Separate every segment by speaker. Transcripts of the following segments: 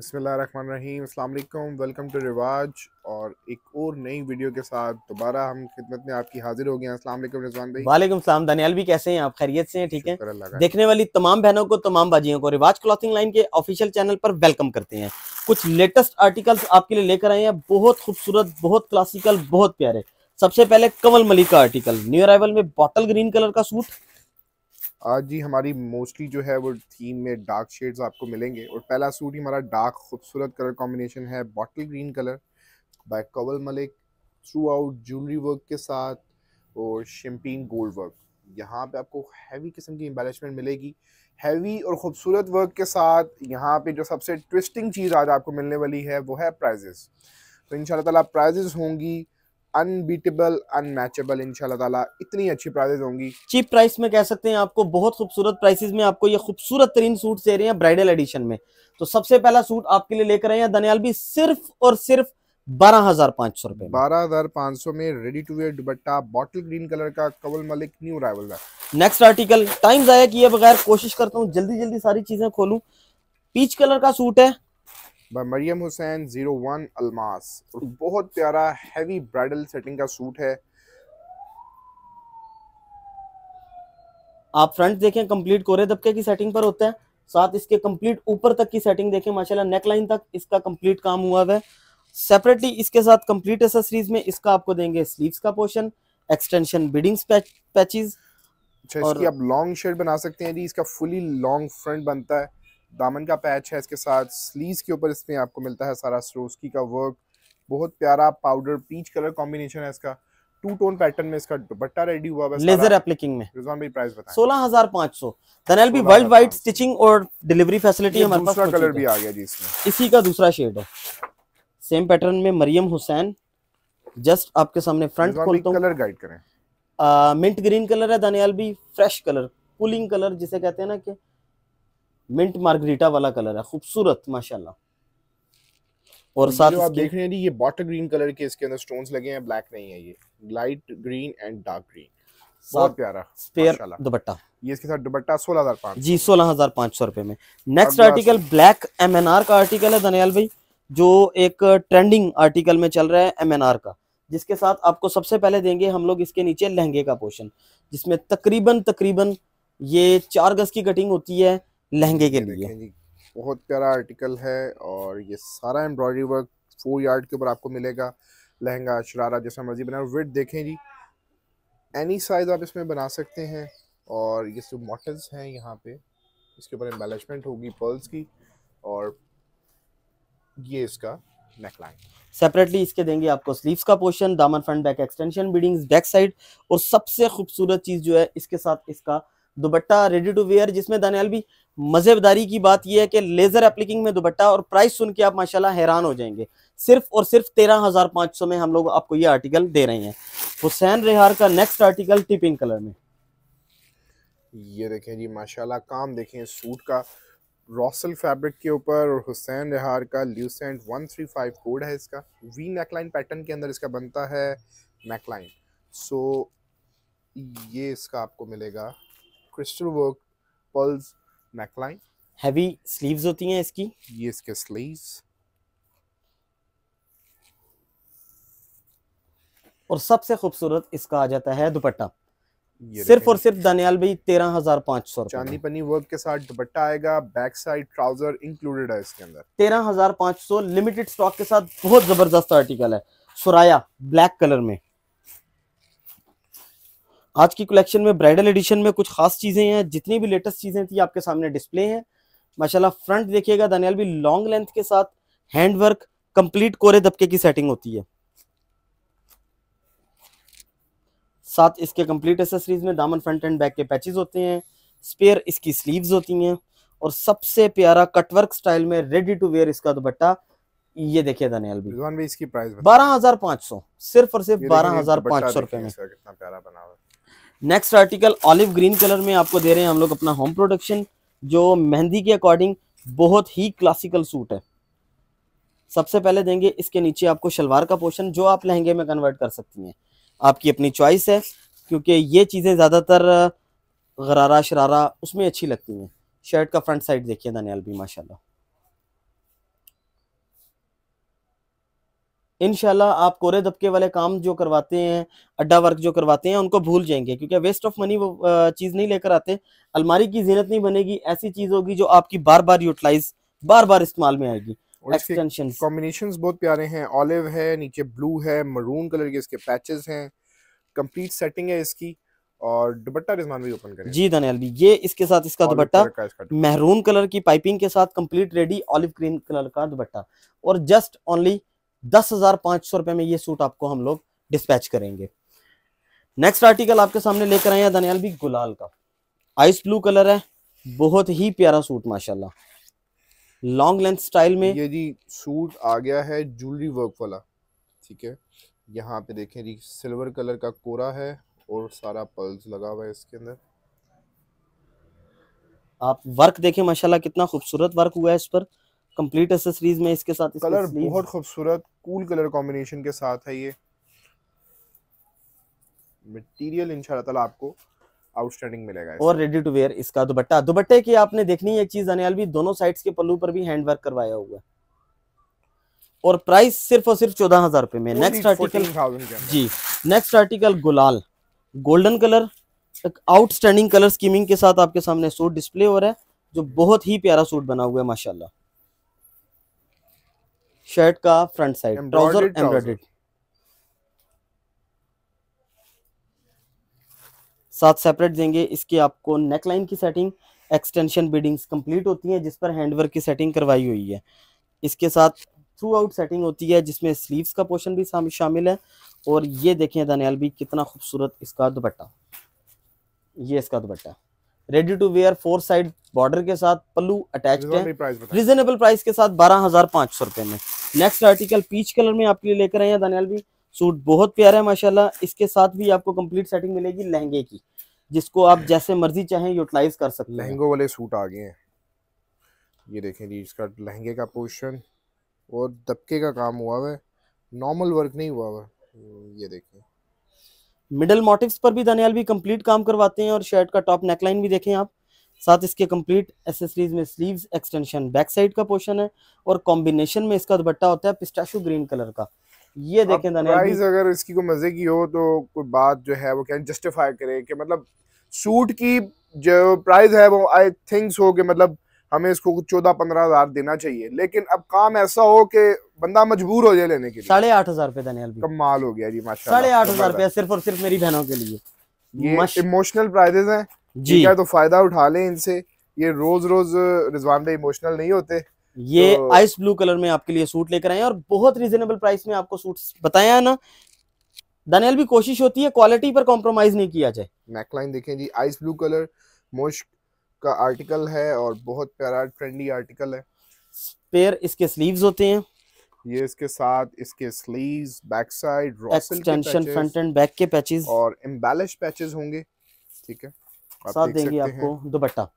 Speaker 1: बसमीम अल्लाम welcome to रिवाज और एक और नई वीडियो के
Speaker 2: साथ दोबारा हम खिदमत में आपकी हाजिर हो गए हैं वालेकुम रिजवान दानियाल भी कैसे हैं आप खैरियत से हैं ठीक है देखने वाली तमाम बहनों को तमाम बाजियों को रिवाज क्लॉथिंग लाइन के ऑफिशियल चैनल पर वेलकम करते हैं कुछ लेटेस्ट आर्टिकल्स आपके लिए लेकर आए हैं बहुत खूबसूरत बहुत क्लासिकल बहुत प्यारे सबसे पहले कमल मलिक का आर्टिकल न्यू अराइवल में बॉटल ग्रीन कलर का सूट
Speaker 1: आज जी हमारी मोस्टली जो है वो थीम में डार्क शेड्स आपको मिलेंगे और पहला सूट ही हमारा डार्क खूबसूरत कलर कॉम्बिनेशन है bottle green colour by Kamal Malik throughout jewellery work के साथ और शिम्पिन गोल्ड वर्क यहाँ पे आपको हैवी किस्म की एम्बेलिशमेंट मिलेगी हैवी और ख़ूबसूरत वर्क के साथ यहाँ पे जो सबसे ट्विस्टिंग चीज़ आज आपको मिलने वाली है वो है प्राइजेस तो इन ताला प्राइजेस होंगी
Speaker 2: अनबीटेबल अनमैचेबल इनशाला ताला इतनी अच्छी प्राइजेज होंगी चीप प्राइस में कह सकते हैं आपको बहुत खूबसूरत प्राइसेस में आपको ये खूबसूरत तरीन सूट दे रहे हैं ब्राइडल एडिशन में तो सबसे पहला सूट आपके लिए लेकर आए हैं दनियाल भी सिर्फ और सिर्फ बारह हजार पांच सौ रुपए
Speaker 1: बारह हजार पांच सौ में रेडी टू वेयर दुबट्टा बॉटल ग्रीन कलर का Kamal Malik new arrival
Speaker 2: next article time जाया किए बगैर कोशिश करता हूँ जल्दी जल्दी सारी चीजें खोलू पीच कलर का सूट है
Speaker 1: by Maryam Hussain zero one Almas और बहुत प्यारा हैवी ब्राइडल
Speaker 2: सेटिंग का सूट है आप फ्रंट देखें कंप्लीट कोरे दबके की सेटिंग पर होता है साथ इसके कंप्लीट ऊपर तक की सेटिंग देखें माशाल्लाह नेक लाइन तक इसका कंप्लीट काम हुआ है सेपरेटली इसके साथ कंप्लीट एसेसरीज में इसका आपको देंगे स्लीव्स का पोर्शन एक्सटेंशन बिडिंग पैचेस और इसकी आप लॉन्ग
Speaker 1: शर्ट बना सकते हैं जी इसका फुली लॉन्ग फ्रंट बनता है दामन का पैच है इसके साथ स्लीव के ऊपर इसमें आपको मिलता है सारा स्रोस्की का वर्क बहुत प्यारा पाउडर पीच कलर कॉम्बिनेशन है इसका टू टोन पैटर्न में इसका दुपट्टा रेडी हुआ है लेजर एप्लीकिंग में रिजवान भाई प्राइस बताएं
Speaker 2: 16500 तनेल भी वर्ल्ड वाइड स्टिचिंग और डिलीवरी फैसिलिटी हमारे पास दूसरा कलर भी आ गया जी इसमें इसी का दूसरा शेड है सेम पैटर्न में मरियम हुसैन जस्ट आपके सामने फ्रंट खोलता हूं कलर गाइड करें मिंट ग्रीन कलर है दानियाल भी फ्रेश कलर कूलिंग कलर जिसे कहते हैं ना कि मिंट मार्गरीटा वाला कलर है खूबसूरत माशाल्लाह और साथ आप देख रहे हैं ये बॉटल ग्रीन कलर के इसके अंदर स्टोन्स लगे हैं ब्लैक
Speaker 1: नहीं है ये light green and dark green बहुत प्यारा दुपट्टा ये इसके साथ दुपट्टा सोलह
Speaker 2: हजार सौ रुपए में नेक्स्ट आर्टिकल ब्लैक का आर्टिकल है जो एक ट्रेंडिंग आर्टिकल में चल रहा है का जिसके साथ आपको सबसे पहले देंगे हम लोग इसके नीचे लहंगे का पोर्शन जिसमें तकरीबन तकरीबन ये चार गज की कटिंग होती है लहंगे के लिए
Speaker 1: बहुत प्यारा आर्टिकल है और ये सारा एम्ब्रॉयडरी वर्क फोर यार्ड के ऊपर आपको मिलेगा लहंगा शरारा जैसा मर्जी बना विथ देखें जी एनी साइज आप इसमें बना सकते हैं और ये जो मॉटल्स हैं यहाँ पे इसके ऊपर एम्बेलिशमेंट होगी पर्ल्स की और ये इसका नेकलाइन
Speaker 2: सेपरेटली इसके देंगे आपको स्लीव्स का पोर्शन दामन front back extension beadings back side और सबसे खूबसूरत चीज़ जो है इसके साथ इसका दुबट्टा रेडी टू वेयर जिसमें दानियाल भी मजेबदारी की बात यह है कि लेजर एप्लीकिंग में दुबट्टा और प्राइस सुन के आप माशाल्लाह हैरान हो जाएंगे सिर्फ और सिर्फ तेरह हजार पांच सौ में हम लोग आपको ये आर्टिकल दे रहे हैं हुसैन रिहार का नेक्स्ट आर्टिकल टिपिंग कलर में
Speaker 1: ये देखें जी माशाल्लाह काम देखें सूट का रॉसल फैब्रिक के ऊपर और हुसैन रेहार का ल्यूसेंट फाइव कोड है इसका वी नेकलाइन पैटर्न के अंदर इसका बनता है नेकलाइन सो ये इसका आपको मिलेगा crystal work pearls neckline
Speaker 2: heavy sleeves होती हैं इसकी ये इसके स्लीव्स और सबसे खूबसूरत इसका आ जाता है दुपट्टा सिर्फ और सिर्फ दानियाल भाई तेरह हजार पांच सौ चांदी
Speaker 1: पनी वर्क के साथ दुपट्टा आएगा बैक साइड ट्राउजर इंक्लूडेड है इसके अंदर
Speaker 2: तेरह हजार पांच सौ लिमिटेड स्टॉक के साथ बहुत जबरदस्त आर्टिकल है सुराया ब्लैक कलर में आज की कलेक्शन में ब्राइडल एडिशन में कुछ खास चीज़ें हैं जितनी भी लेटेस्ट चीज़ें थी आपके सामने डिस्प्ले हैं माशाल्लाह फ्रंट देखिएगा दानियाल भी लॉन्ग लेंथ के साथ हैंडवर्क कंप्लीट कोरे दबके की सेटिंग होती है साथ इसके कंप्लीट एसेसरीज में दामन फ्रंट एंड बैक के पैचेज होते हैं स्पेयर इसकी स्लीव्स होती हैं और सबसे प्यारा कटवर्क स्टाइल में रेडी टू वेयर इसका दुपट्टा ये देखिए दानियाल भी इसकी प्राइस बारह हजार पाँच सौ सिर्फ और सिर्फ बारह हजार पांच सौ रुपए में next article olive green colour में आपको दे रहे हैं हम लोग अपना होम प्रोडक्शन जो मेहंदी के अकॉर्डिंग बहुत ही क्लासिकल सूट है सबसे पहले देंगे इसके नीचे आपको शलवार का पोर्शन जो आप लहंगे में कन्वर्ट कर सकती हैं आपकी अपनी चॉइस है क्योंकि ये चीज़ें ज़्यादातर गरारा शरारा उसमें अच्छी लगती हैं शर्ट का फ्रंट साइड देखिए दानियाल भी माशाल्लाह इन आप कोरे दबके वाले काम जो करवाते हैं अड्डा वर्क जो करवाते हैं उनको भूल जाएंगे क्योंकि वेस्ट ऑफ मनी वो चीज़ नहीं लेकर आते अलमारी की जीनत नहीं बनेगी ऐसी चीज़ होगी जो आपकी बार बार यूटिलाईज बार बार इस्तेमाल में आएगी एक्सटेंशन कॉम्बिनेशन बहुत प्यारे हैं ऑलिव है नीचे ब्लू है मरून कलर के इसके
Speaker 1: पैचेस हैं कंप्लीट सेटिंग है इसकी और दुपट्टा रिजमान भी ओपन करें जी
Speaker 2: दनियाल भी ये इसके साथ इसका दुपट्टा मेहरून कलर की पाइपिंग के साथ complete ready olive green colour का दुपट्टा और जस्ट ओनली दस हजार पांच सौ रुपए में ये सूट आपको हम लोग डिस्पैच करेंगे नेक्स्ट आर्टिकल आपके सामने लेकर आए हैं दनियाल भी गुलाल का आइस ब्लू कलर है बहुत ही प्यारा सूट माशाल्लाह लॉन्ग लेंथ स्टाइल में ये जी सूट आ गया है ज्वेलरी वर्क वाला ठीक है यहाँ पे देखें
Speaker 1: जी सिल्वर कलर का कोरा है और सारा पल्स लगा हुआ है इसके अंदर
Speaker 2: आप वर्क देखें माशाल्लाह कितना खूबसूरत वर्क हुआ है इस पर कंप्लीट एसेसरीज में इसके साथ इसके कलर बहुत
Speaker 1: खूबसूरत कूल कलर कॉम्बिनेशन के साथ है ये मटेरियल इंशाल्लाह ताला आपको आउटस्टैंडिंग मिलेगा और
Speaker 2: रेडी टू वेयर इसका दुपट्टा दुपट्टे की आपने देखनी है एक चीज अनियाल भी दोनों साइड्स के पल्लू पर भी हैंड वर्क करवाया हुआ है और प्राइस सिर्फ और सिर्फ चौदह हजार रुपए में नेक्स्ट आर्टिकल जी नेक्स्ट आर्टिकल गुलाल गोल्डन कलर एक आउटस्टैंडिंग कलर स्कीमिंग के साथ आपके सामने सूट डिस्प्ले हो रहा है जो बहुत ही प्यारा सूट बना हुआ है माशाल्लाह शर्ट का फ्रंट साइड ट्राउजर एम्ब्रॉइडेड साथ सेपरेट देंगे इसकी आपको नेकलाइन की सेटिंग एक्सटेंशन बीडिंग्स कंप्लीट होती है जिस पर हैंडवर्क की सेटिंग करवाई हुई है इसके साथ थ्रू आउट सेटिंग होती है जिसमें स्लीव्स का पोर्शन भी शामिल है और ये देखें दानियाल भी कितना खूबसूरत इसका दुपट्टा ये इसका दुपट्टा ready to wear four side border के साथ पल्लू अटैच है रीजनेबल प्राइस के साथ बारह हजार पांच सौ रुपए में नेक्स्ट आर्टिकल पीच कलर में आपके लिए लेकर आए हैं दानियाल भी सूट बहुत प्यारा है माशाल्लाह इसके साथ भी आपको कंप्लीट सेटिंग मिलेगी लहंगे की जिसको आप जैसे मर्जी चाहें यूटिलाइज कर सकते हैं लहंगों वाले सूट आ गए हैं ये देखें जी इसका लहंगे का पोर्शन और दबके का काम हुआ है नॉर्मल वर्क नहीं हुआ है ये देखें मिडल मोटिव्स पर भी दानियाल भी कंप्लीट काम करवाते हैं और शर्ट का टॉप नेकलाइन भी देखें आप साथ इसके कंप्लीट एसेसरीज में स्लीव्स एक्सटेंशन बैक साइड का पोर्शन है और कॉम्बिनेशन में इसका दुपट्टा होता है पिस्टाशू ग्रीन कलर का ये देखें प्राइस
Speaker 1: अगर इसकी कोई मजे की हो तो कोई बात जो है वो कैन जस्टिफाई करे कि मतलब सूट की जो प्राइस है वो आई थिंक हो कि मतलब हमें इसको चौदह पंद्रह हजार देना चाहिए लेकिन अब काम ऐसा हो कि बंदा मजबूर हो जाए लेने के
Speaker 2: लिए साढ़े आठ हजार रुपए दानियाल कम माल हो गया जी माशा साढ़े आठ हजार रुपया
Speaker 1: सिर्फ और सिर्फ मेरी बहनों के लिए ये इमोशनल प्राइजेस हैं जी क्या तो फायदा उठा लें इनसे ये रोज रोज रिजवान भाई इमोशनल नहीं होते ये तो... आइस ब्लू
Speaker 2: कलर में आपके लिए सूट लेकर आए और बहुत रीजनेबल प्राइस में आपको सूट बताया ना दानियल भी कोशिश होती है क्वालिटी पर कॉम्प्रोमाइज नहीं किया जाए नेकलाइन देखें जी आइस ब्लू कलर मोश
Speaker 1: का आर्टिकल है और बहुत प्यारा ट्रेंडी आर्टिकल है पेयर इसके
Speaker 2: स्लीव्स होते हैं
Speaker 1: ये इसके साथ इसके sleeves back side extension front
Speaker 2: and back के पैचेस
Speaker 1: और एम्बेलिश पैचेस होंगे ठीक है साथ देंगे आपको
Speaker 2: दुपट्टा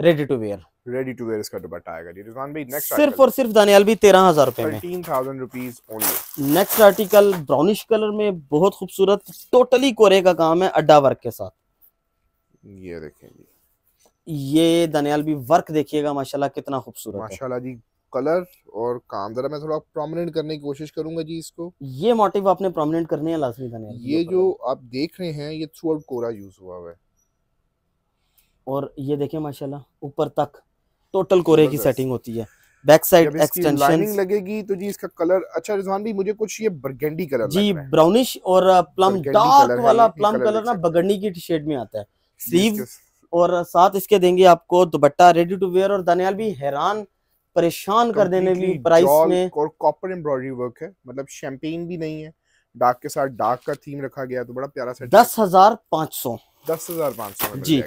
Speaker 2: ready to wear
Speaker 1: ready to wear इसका दुपट्टा आएगा जी रिजवान भाई नेक्स्ट सिर्फ और सिर्फ दानियाल भी तेरह हजार रुपए में thirteen thousand rupees only
Speaker 2: next article brownish colour में बहुत खूबसूरत टोटली कोरे का काम है अड्डा वर्क के साथ
Speaker 1: ये देखें जी
Speaker 2: ये दानियाल भी वर्क देखिएगा माशाल्लाह कितना खूबसूरत माशाल्लाह जी कलर और काम जरा मैं थोड़ा प्रोमिनेंट करने की कोशिश करूंगा जी इसको ये मोटिव आपने प्रोमिनेंट करने हैं लाजमी दानियाल ये
Speaker 1: जो आप देख रहे हैं ये थ्रू आउट कोरा यूज हुआ हुआ है
Speaker 2: और ये देखें माशाल्लाह ऊपर तक टोटल कोरे की सेटिंग होती है बैक साइड एक्सटेंशन
Speaker 1: लगेगी तो जी इसका कलर अच्छा रिजवान भी मुझे कुछ ये बर्गेंडी कलर जी ब्राउनिश
Speaker 2: और प्लम uh, डार्क वाला प्लम कलर ना बगड़नी की शेड में आता है स्लीव और साथ इसके देंगे आपको दुपट्टा रेडी टू वेयर और दानियाल भी हैरान परेशान कर देने भी प्राइस में और
Speaker 1: कॉपर एम्ब्रॉयडरी वर्क है मतलब शैंपेन भी नहीं है डार्क के साथ डार्क का थीम
Speaker 2: रखा गया तो बड़ा प्यारा सेट दस हजार पांच सौ
Speaker 1: दस हजार पाँच सौ जी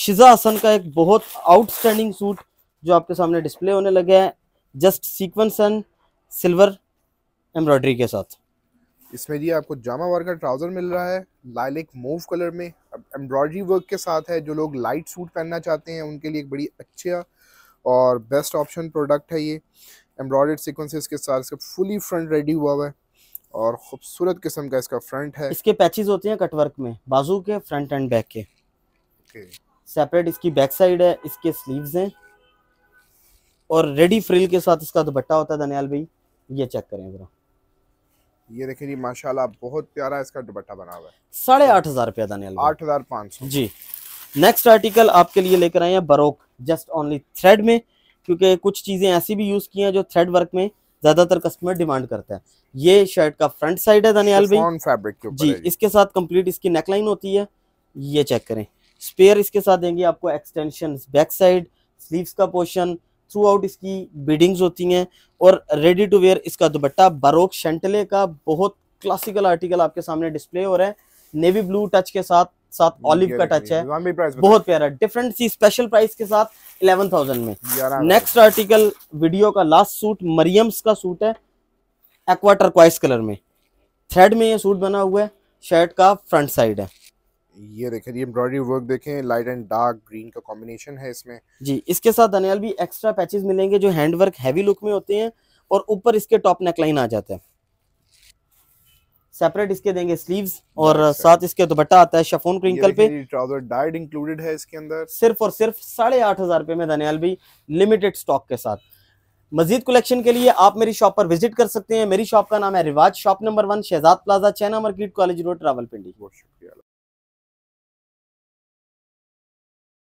Speaker 2: शिजा हसन का एक बहुत आउटस्टैंडिंग सूट जो आपके सामने डिस्प्ले होने लगे है just sequence and silver embroidery के साथ
Speaker 1: इसमें जी आपको जामा वर्ग का ट्राउज़र मिल रहा है लाइलिक मूव कलर में एम्ब्रॉयडरी वर्क के साथ है जो लोग लाइट सूट पहनना चाहते हैं उनके लिए एक बड़ी अच्छा और बेस्ट ऑप्शन प्रोडक्ट है ये एम्ब्रॉयडर्ड सिक्वेंसेस के साथ फुली फ्रंट रेडी हुआ हुआ है और खूबसूरत किस्म का इसका फ्रंट है इसके
Speaker 2: पैचेस होते हैं कटवर्क में बाजू के फ्रंट एंड बैक के सेपरेट इसकी बैक साइड है इसके स्लीव्स हैं और रेडी फ्रिल के साथ इसका दुपट्टा होता है दनियाल भाई ये चेक करें जरा
Speaker 1: ये देखिए जी माशाल्लाह बहुत प्यारा इसका दुपट्टा बना हुआ है
Speaker 2: साढ़े आठ हजार रुपया दनियाल आठ
Speaker 1: हजार पाँच सौ
Speaker 2: जी नेक्स्ट आर्टिकल आपके लिए लेकर आए हैं बरोक जस्ट ओनली थ्रेड में क्योंकि कुछ चीज़ें ऐसी भी यूज़ की हैं जो थ्रेड वर्क में ज्यादातर कस्टमर डिमांड करता है ये शर्ट का फ्रंट साइड है दानियाल भाई फैब्रिक जी इसके साथ कंप्लीट इसकी नेकलाइन होती है ये चेक करें स्पेयर इसके साथ देंगे आपको एक्सटेंशन बैक साइड स्लीव्स का पोर्शन थ्रू आउट इसकी बीडिंग्स होती हैं और रेडी टू वेयर इसका दुपट्टा बरोक शेंटले का बहुत क्लासिकल आर्टिकल आपके सामने डिस्प्ले हो रहा है नेवी ब्लू टच के साथ साथ ऑलिव का टच है बहुत प्यारा डिफरेंट सी स्पेशल प्राइस के साथ इलेवन थाउजेंड में नेक्स्ट आर्टिकल वीडियो का लास्ट सूट मरियम्स का सूट है एक्वाटर क्वाइस कलर में थ्रेड में ये सूट बना हुआ है शर्ट का फ्रंट साइड है ये देखें ये एम्ब्रॉयडरी वर्क देखें लाइट एंड डार्क ग्रीन का कॉम्बिनेशन है इसमें जी इसके साथ दनियाल भी एक्स्ट्रा पैचेस मिलेंगे जो हैंड वर्क हैवी लुक में होते हैं और ऊपर इसके टॉप नेकलाइन आ जाते हैं सेपरेट इसके देंगे स्लीव्स और साथ इसके दुपट्टा आता है शफोन क्रिंकल पे ट्राउजर डाइड इंक्लूडेड है इसके अंदर सिर्फ और सिर्फ साढ़े आठ हजार रुपए में धनियाल भी लिमिटेड स्टॉक के साथ मजीद कलेक्शन के लिए आप मेरी शॉप पर विजिट कर सकते हैं मेरी शॉप का नाम है Riwaj shop number one Shahzad plaza China market college road Rawalpindi बहुत
Speaker 1: शुक्रिया